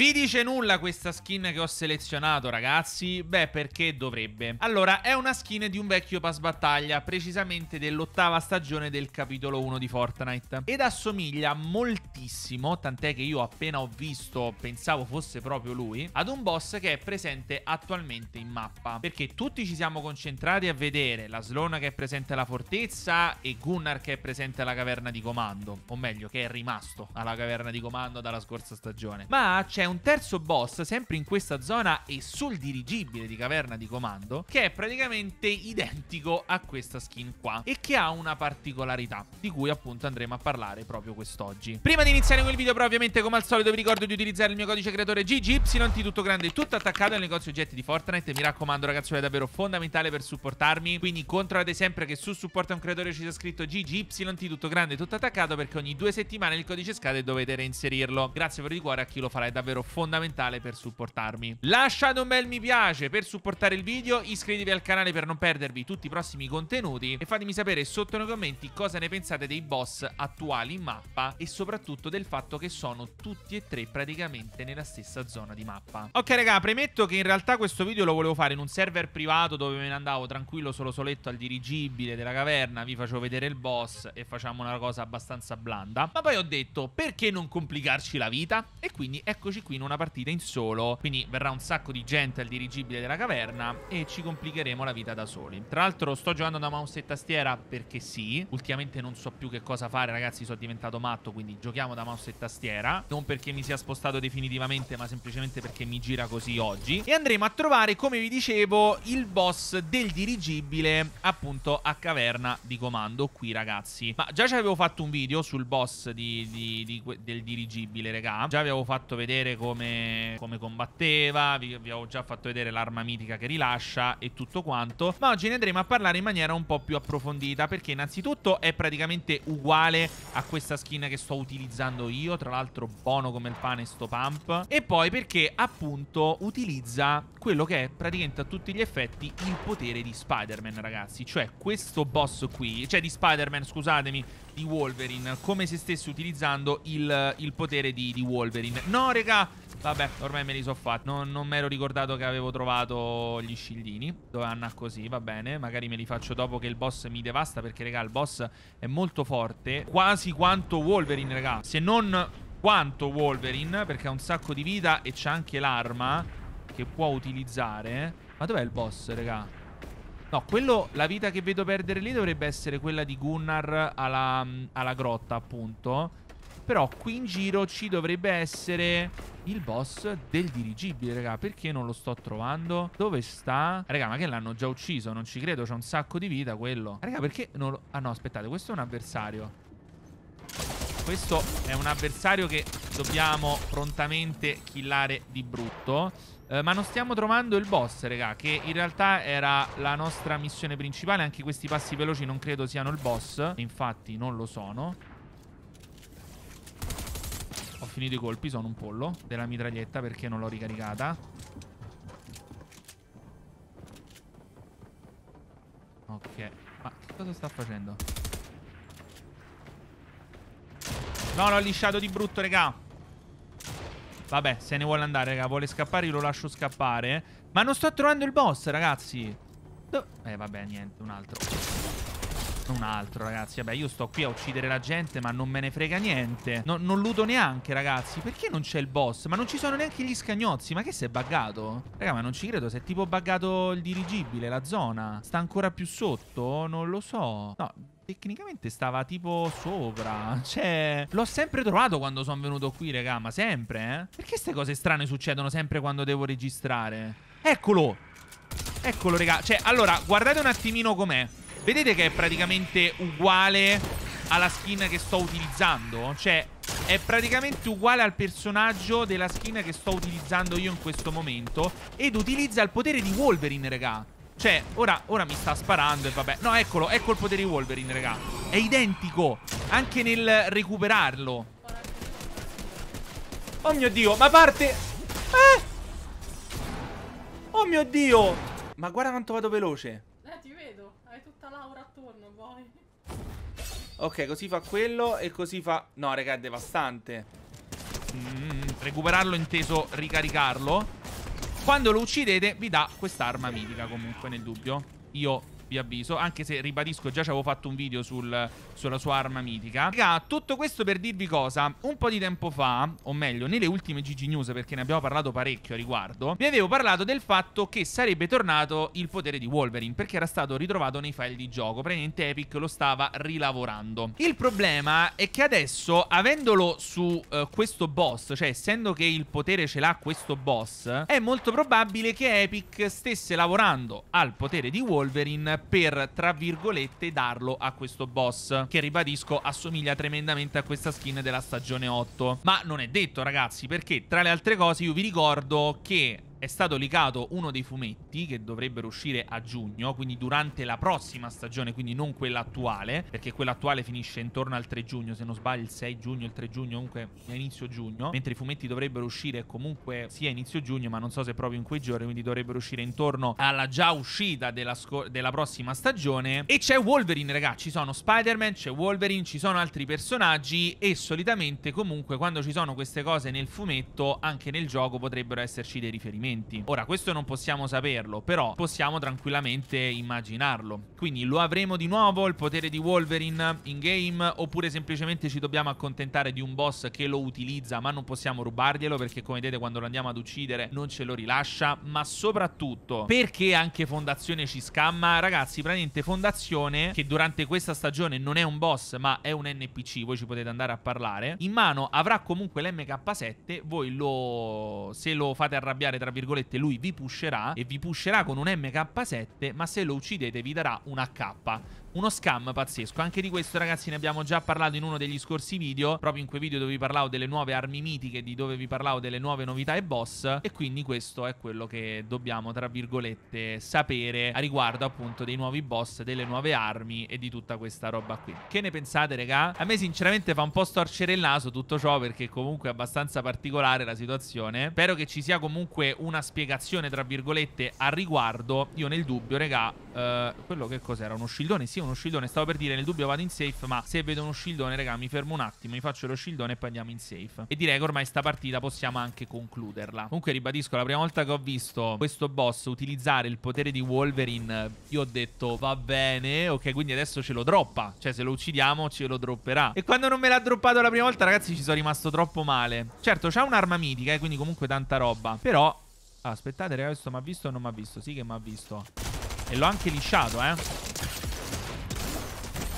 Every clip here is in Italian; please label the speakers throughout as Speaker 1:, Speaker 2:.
Speaker 1: Vi dice nulla questa skin che ho selezionato ragazzi? Beh perché dovrebbe Allora è una skin di un vecchio pass battaglia Precisamente dell'ottava stagione del capitolo 1 di Fortnite Ed assomiglia moltissimo Tant'è che io appena ho visto pensavo fosse proprio lui Ad un boss che è presente attualmente in mappa Perché tutti ci siamo concentrati a vedere La Slona che è presente alla fortezza E Gunnar che è presente alla caverna di comando O meglio che è rimasto alla caverna di comando dalla scorsa stagione Ma c'è un terzo boss, sempre in questa zona e sul dirigibile di caverna di comando, che è praticamente identico a questa skin qua e che ha una particolarità di cui appunto andremo a parlare proprio quest'oggi. Prima di iniziare con il video però ovviamente come al solito vi ricordo di utilizzare il mio codice creatore GGYT tutto grande tutto attaccato al negozio oggetti di Fortnite mi raccomando ragazzi è davvero fondamentale per supportarmi quindi controllate sempre che su supporto a un creatore ci sia scritto GGYT tutto grande tutto attaccato perché ogni due settimane il codice scade e dovete reinserirlo. Grazie per il cuore a chi lo farà è davvero davvero fondamentale per supportarmi. Lasciate un bel mi piace per supportare il video, iscrivetevi al canale per non perdervi tutti i prossimi contenuti e fatemi sapere sotto nei commenti cosa ne pensate dei boss attuali in mappa e soprattutto del fatto che sono tutti e tre praticamente nella stessa zona di mappa. Ok raga, premetto che in realtà questo video lo volevo fare in un server privato dove me ne andavo tranquillo solo soletto al dirigibile della caverna, vi faccio vedere il boss e facciamo una cosa abbastanza blanda. Ma poi ho detto perché non complicarci la vita? E quindi eccoci qui in una partita in solo, quindi verrà un sacco di gente al dirigibile della caverna e ci complicheremo la vita da soli. Tra l'altro sto giocando da mouse e tastiera perché sì, ultimamente non so più che cosa fare ragazzi, sono diventato matto, quindi giochiamo da mouse e tastiera, non perché mi sia spostato definitivamente ma semplicemente perché mi gira così oggi e andremo a trovare come vi dicevo il boss del dirigibile appunto a caverna di comando qui ragazzi. Ma già ci avevo fatto un video sul boss di, di, di, del dirigibile regà, già vi avevo fatto vedere come, come combatteva, vi, vi, ho già fatto vedere l'arma mitica che rilascia e tutto quanto, ma oggi ne andremo a parlare in maniera un po' più approfondita, perché innanzitutto è praticamente uguale a questa skin che sto utilizzando io, tra l'altro buono come il pane sto pump, e poi perché appunto utilizza quello che è praticamente a tutti gli effetti il potere di Spider-Man, ragazzi, cioè questo boss qui, cioè di Spider-Man, scusatemi, di Wolverine, come se stesse utilizzando il, il potere di, di, Wolverine. No, regà! Vabbè, ormai me li so fatti. Non, non mi ero ricordato che avevo trovato gli scildini. Dove Anna così, va bene. Magari me li faccio dopo che il boss mi devasta, perché, regà, il boss è molto forte. Quasi quanto Wolverine, raga. Se non quanto Wolverine, perché ha un sacco di vita e c'è anche l'arma che può utilizzare. Ma dov'è il boss, regà? No, quello, la vita che vedo perdere lì dovrebbe essere quella di Gunnar alla, alla grotta, appunto. Però qui in giro ci dovrebbe essere il boss del dirigibile, raga. Perché non lo sto trovando? Dove sta? Raga, ma che l'hanno già ucciso? Non ci credo, c'è un sacco di vita quello. Raga, perché non lo... Ah no, aspettate, questo è un avversario. Questo è un avversario che dobbiamo prontamente killare di brutto. Eh, ma non stiamo trovando il boss, raga, che in realtà era la nostra missione principale. Anche questi passi veloci non credo siano il boss. Infatti non lo sono. Ho finito i colpi, sono un pollo della mitraglietta perché non l'ho ricaricata. Ok. Ma che cosa sta facendo? No, l'ho lisciato di brutto, raga. Vabbè, se ne vuole andare, raga. Vuole scappare, io lo lascio scappare. Ma non sto trovando il boss, ragazzi. Do eh, vabbè, niente, un altro. Un altro, ragazzi. Vabbè, io sto qui a uccidere la gente, ma non me ne frega niente. No, non ludo neanche, ragazzi. Perché non c'è il boss? Ma non ci sono neanche gli scagnozzi. Ma che si è buggato? Raga, ma non ci credo. Si è tipo buggato il dirigibile, la zona. Sta ancora più sotto? Non lo so. No, Tecnicamente stava tipo sopra Cioè L'ho sempre trovato quando sono venuto qui raga Ma sempre eh Perché queste cose strane succedono sempre quando devo registrare Eccolo Eccolo raga Cioè allora guardate un attimino com'è Vedete che è praticamente uguale alla skin che sto utilizzando Cioè è praticamente uguale al personaggio della skin che sto utilizzando io in questo momento Ed utilizza il potere di Wolverine raga cioè, ora, ora, mi sta sparando e vabbè. No, eccolo, è colpo ecco di Wolverine, raga. È identico, anche nel recuperarlo. Oh mio Dio, ma parte... Eh? Oh mio Dio! Ma guarda quanto vado veloce. Eh, ti vedo. Hai tutta l'aura attorno, poi. Ok, così fa quello e così fa... No, raga, è devastante. Mm, recuperarlo inteso ricaricarlo. Quando lo uccidete vi dà quest'arma mitica comunque nel dubbio Io vi avviso. Anche se ribadisco, già ci avevo fatto un video sul, sulla sua arma mitica. Raga, tutto questo per dirvi cosa. Un po' di tempo fa, o meglio, nelle ultime GG News, perché ne abbiamo parlato parecchio a riguardo, vi avevo parlato del fatto che sarebbe tornato il potere di Wolverine, perché era stato ritrovato nei file di gioco. Praticamente Epic lo stava rilavorando. Il problema è che adesso, avendolo su uh, questo boss, cioè essendo che il potere ce l'ha questo boss, è molto probabile che Epic stesse lavorando al potere di Wolverine per, tra virgolette, darlo a questo boss, che ribadisco assomiglia tremendamente a questa skin della stagione 8. Ma non è detto, ragazzi, perché tra le altre cose io vi ricordo che è stato licato uno dei fumetti che dovrebbero uscire a giugno, quindi durante la prossima stagione, quindi non quella attuale, perché quella attuale finisce intorno al 3 giugno, se non sbaglio il 6 giugno, il 3 giugno, comunque a inizio giugno, mentre i fumetti dovrebbero uscire comunque sia a inizio giugno, ma non so se proprio in quei giorni, quindi dovrebbero uscire intorno alla già uscita della, della prossima stagione. E c'è Wolverine, ragazzi, ci sono Spider-Man, c'è Wolverine, ci sono altri personaggi e solitamente comunque quando ci sono queste cose nel fumetto, anche nel gioco potrebbero esserci dei riferimenti alimenti. Ora, questo non possiamo saperlo, però possiamo tranquillamente immaginarlo. Quindi lo avremo di nuovo il potere di Wolverine in game oppure semplicemente ci dobbiamo accontentare di un boss che lo utilizza ma non possiamo rubarglielo perché come vedete quando lo andiamo ad uccidere non ce lo rilascia ma soprattutto perché anche Fondazione ci scamma ragazzi praticamente Fondazione che durante questa stagione non è un boss ma è un NPC voi ci potete andare a parlare in mano avrà comunque l'MK7 voi lo se lo fate arrabbiare tra virgolette virgolette lui vi pusherà e vi pusherà con un MK7 ma se lo uccidete vi darà un AK uno scam pazzesco, anche di questo ragazzi ne abbiamo già parlato in uno degli scorsi video, proprio in quei video dove vi parlavo delle nuove armi mitiche, di dove vi parlavo delle nuove novità e boss, e quindi questo è quello che dobbiamo, tra virgolette, sapere a riguardo appunto dei nuovi boss, delle nuove armi e di tutta questa roba qui. Che ne pensate regà? A me sinceramente fa un po' storcere il naso tutto ciò perché comunque è abbastanza particolare la situazione, spero che ci sia comunque una spiegazione, tra virgolette, a riguardo, io nel dubbio regà, eh, quello che cos'era, uno scildone? Sì sì, uno shieldone. Stavo per dire, nel dubbio vado in safe, ma se vedo uno shieldone, raga, mi fermo un attimo, mi faccio lo shieldone e poi andiamo in safe. E direi che ormai sta partita possiamo anche concluderla. Comunque ribadisco, la prima volta che ho visto questo boss utilizzare il potere di Wolverine, io ho detto va bene, ok, quindi adesso ce lo droppa. Cioè, se lo uccidiamo ce lo dropperà. E quando non me l'ha droppato la prima volta, ragazzi, ci sono rimasto troppo male. Certo, c'ha un'arma mitica, eh, quindi comunque tanta roba. Però... aspettate, ragazzi, questo mi ha visto o non mi ha visto? Sì che mi ha visto. E l'ho anche lisciato, eh.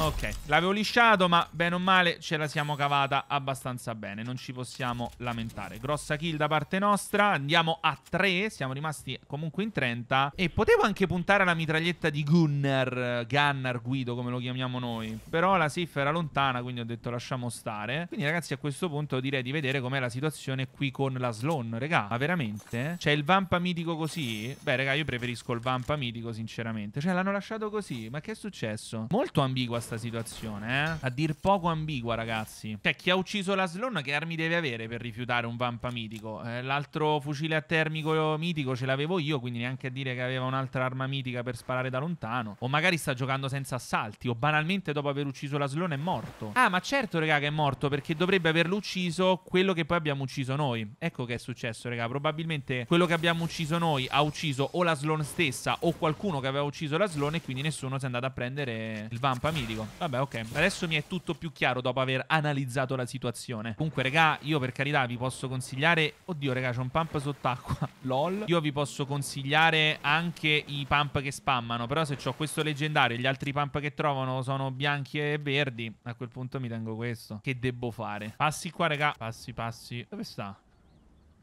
Speaker 1: Ok, l'avevo lisciato, ma bene o male ce la siamo cavata abbastanza bene. Non ci possiamo lamentare. Grossa kill da parte nostra. Andiamo a 3. Siamo rimasti comunque in 30. E potevo anche puntare alla mitraglietta di Gunnar. Gunnar, Guido, come lo chiamiamo noi. Però la SIF era lontana, quindi ho detto lasciamo stare. Quindi ragazzi, a questo punto direi di vedere com'è la situazione qui con la Sloan. Regà, ma veramente? C'è il Vampa mitico così? Beh, raga, io preferisco il Vampa mitico, sinceramente. Cioè, l'hanno lasciato così. Ma che è successo? Molto ambigua questa situazione, eh? A dir poco ambigua, ragazzi. Cioè, chi ha ucciso la Sloan che armi deve avere per rifiutare un vampa mitico? Eh, l'altro fucile a termico mitico ce l'avevo io, quindi neanche a dire che aveva un'altra arma mitica per sparare da lontano. O magari sta giocando senza assalti, o banalmente dopo aver ucciso la Sloan è morto. Ah, ma certo, raga, che è morto, perché dovrebbe averlo ucciso quello che poi abbiamo ucciso noi. Ecco che è successo, raga. Probabilmente quello che abbiamo ucciso noi ha ucciso o la Sloan stessa o qualcuno che aveva ucciso la Sloan e quindi nessuno si è andato a prendere il vampa mitico dico. Vabbè, ok. Adesso mi è tutto più chiaro dopo aver analizzato la situazione. Comunque, regà, io per carità vi posso consigliare... Oddio, regà, c'è un pump sott'acqua. LOL. Io vi posso consigliare anche i pump che spammano. Però se ho questo leggendario e gli altri pump che trovano sono bianchi e verdi, a quel punto mi tengo questo. Che devo fare? Passi qua, regà. Passi, passi. Dove sta?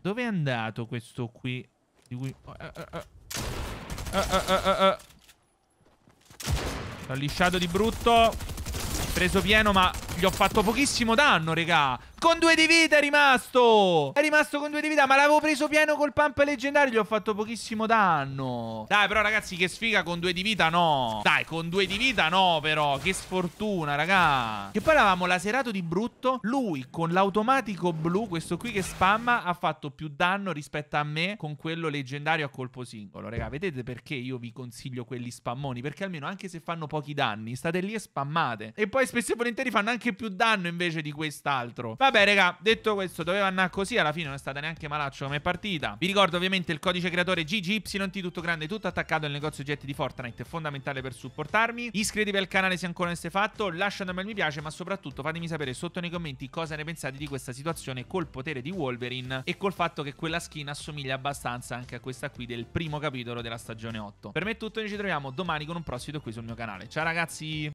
Speaker 1: Dove è andato questo qui? Di cui... Uh, uh, uh. L'ho lisciato di brutto. Preso pieno, ma gli ho fatto pochissimo danno, regà con due di vita è rimasto È rimasto con due di vita Ma l'avevo preso pieno col pump leggendario Gli ho fatto pochissimo danno Dai però ragazzi che sfiga con due di vita no Dai con due di vita no però Che sfortuna raga Che poi l'avevamo laserato di brutto Lui con l'automatico blu Questo qui che spamma Ha fatto più danno rispetto a me Con quello leggendario a colpo singolo Raga vedete perché io vi consiglio quelli spammoni Perché almeno anche se fanno pochi danni State lì e spammate E poi spesso e volentieri fanno anche più danno invece di quest'altro Vabbè Vabbè, raga, detto questo, doveva andare così. Alla fine non è stata neanche malaccio come partita. Vi ricordo ovviamente il codice creatore GGYT, tutto grande, tutto attaccato al negozio oggetti di Fortnite. È fondamentale per supportarmi. Iscrivetevi al canale se ancora non siete fatto. Lasciate un bel mi piace, ma soprattutto fatemi sapere sotto nei commenti cosa ne pensate di questa situazione col potere di Wolverine e col fatto che quella skin assomiglia abbastanza anche a questa qui del primo capitolo della stagione 8. Per me è tutto, noi ci troviamo domani con un prossimo qui sul mio canale. Ciao ragazzi!